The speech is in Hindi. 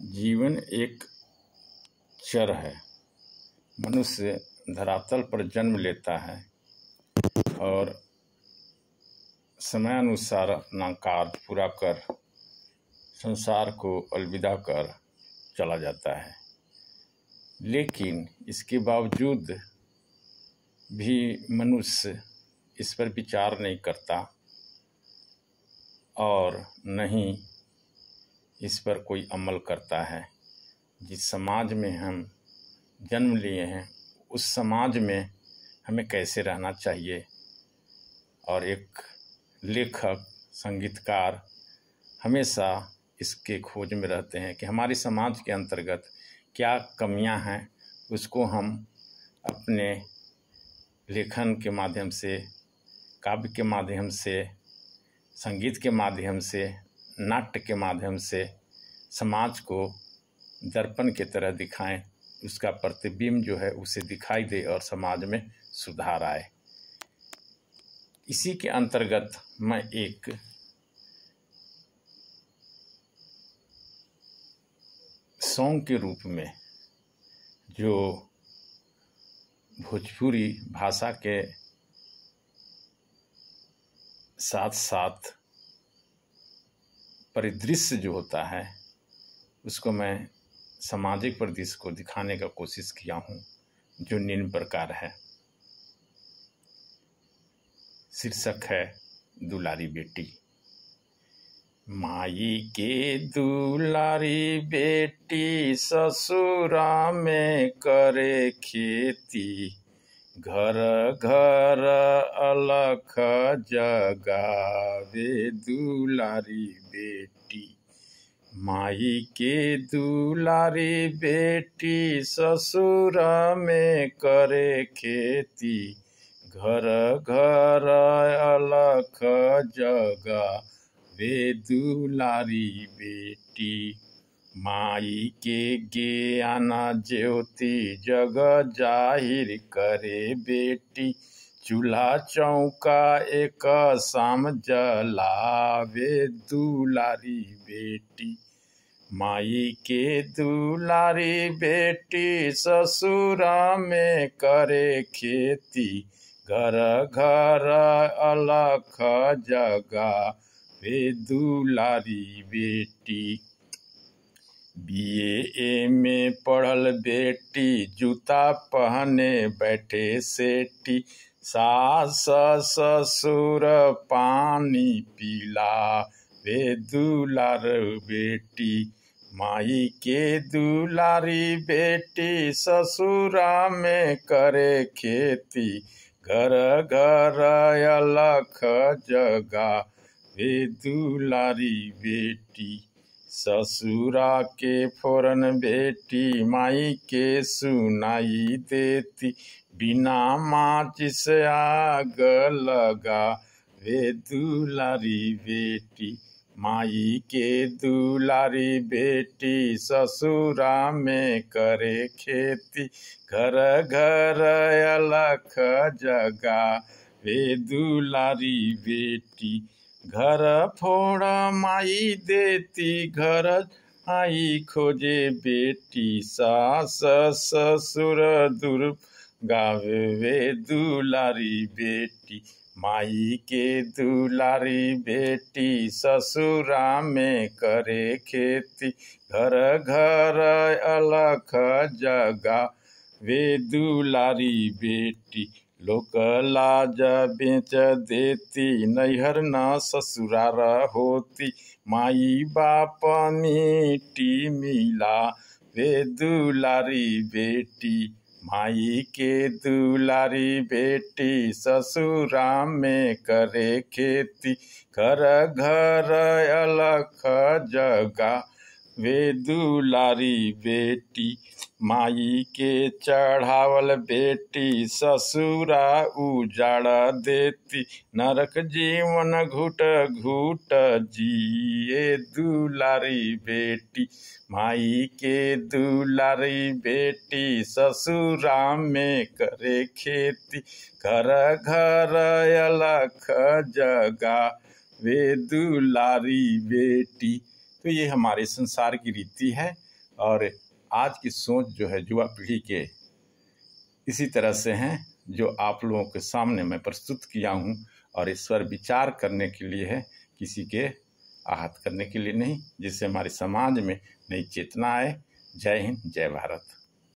जीवन एक चर है मनुष्य धरातल पर जन्म लेता है और समयानुसार अपना कार्य पूरा कर संसार को अलविदा कर चला जाता है लेकिन इसके बावजूद भी मनुष्य इस पर विचार नहीं करता और नहीं इस पर कोई अमल करता है जिस समाज में हम जन्म लिए हैं उस समाज में हमें कैसे रहना चाहिए और एक लेखक संगीतकार हमेशा इसके खोज में रहते हैं कि हमारे समाज के अंतर्गत क्या कमियां हैं उसको हम अपने लेखन के माध्यम से काव्य के माध्यम से संगीत के माध्यम से नाट्य के माध्यम से समाज को दर्पण के तरह दिखाएं उसका प्रतिबिंब जो है उसे दिखाई दे और समाज में सुधार आए इसी के अंतर्गत मैं एक सॉन्ग के रूप में जो भोजपुरी भाषा के साथ साथ परिदृश्य जो होता है उसको मैं सामाजिक परिदृश्य को दिखाने का कोशिश किया हूँ जो निम्न प्रकार है शीर्षक है दुलारी बेटी माई के दुलारी बेटी ससुरा में करे खेती घर घर अलख जगावे दुलारी बेटी माई के दुलारी बेटी ससुर में करे खेती घर घर अलख जगा वे दुलारी बेटी माई के ज्ञाना ज्योति जग जाहिर करे बेटी चूल्हा चौका एक शाम जलावे दुलारी बेटी माई के दुलारी बेटी ससुर में करे खेती घर घर अलख जगा वे दुलारी बेटी बीए में पढ़ल बेटी जूता पहने बैठे सेटी सास ससुर पानी पीला वे दुलार बेटी माई के दुलारी बेटी ससुरा में करे खेती घर घर अलख जगा वे दुलारी बेटी ससुरा के फोरन बेटी माई के सुनाई देती बिना माचिस आग लगा वे दुलारी बेटी माई के दुलारी बेटी ससुरा में करे खेती घर घर अलख जगा वे दुलारी बेटी घर फोड़ माई देती घर आई खोजे बेटी सास ससुर दूर गावे वे दुलारी बेटी माई के दुलारी बेटी ससुरा में करे खेती घर घर अलख जगा वे दुलारी बेटी लोक लाज बेच देती नैहर न ससुरार होती माई बाप मिट्टी मिला वे दुलारी बेटी माई के दुलारी बेटी ससुरा में करे खेती घर घर अलख जगा वे दुलारी बेटी माई के चढ़ावल बेटी ससुरा उजाड़ा देती नरक जीवन घुट घुट जिए दुलारी बेटी माई के दुलारी बेटी ससुरा में करे खेती घर घर अलख जगा वे दुलारी बेटी तो ये हमारे संसार की रीति है और आज की सोच जो है युवा पीढ़ी के इसी तरह से हैं जो आप लोगों के सामने मैं प्रस्तुत किया हूँ और ईश्वर विचार करने के लिए है किसी के आहत करने के लिए नहीं जिससे हमारे समाज में नई चेतना आए जय हिंद जय भारत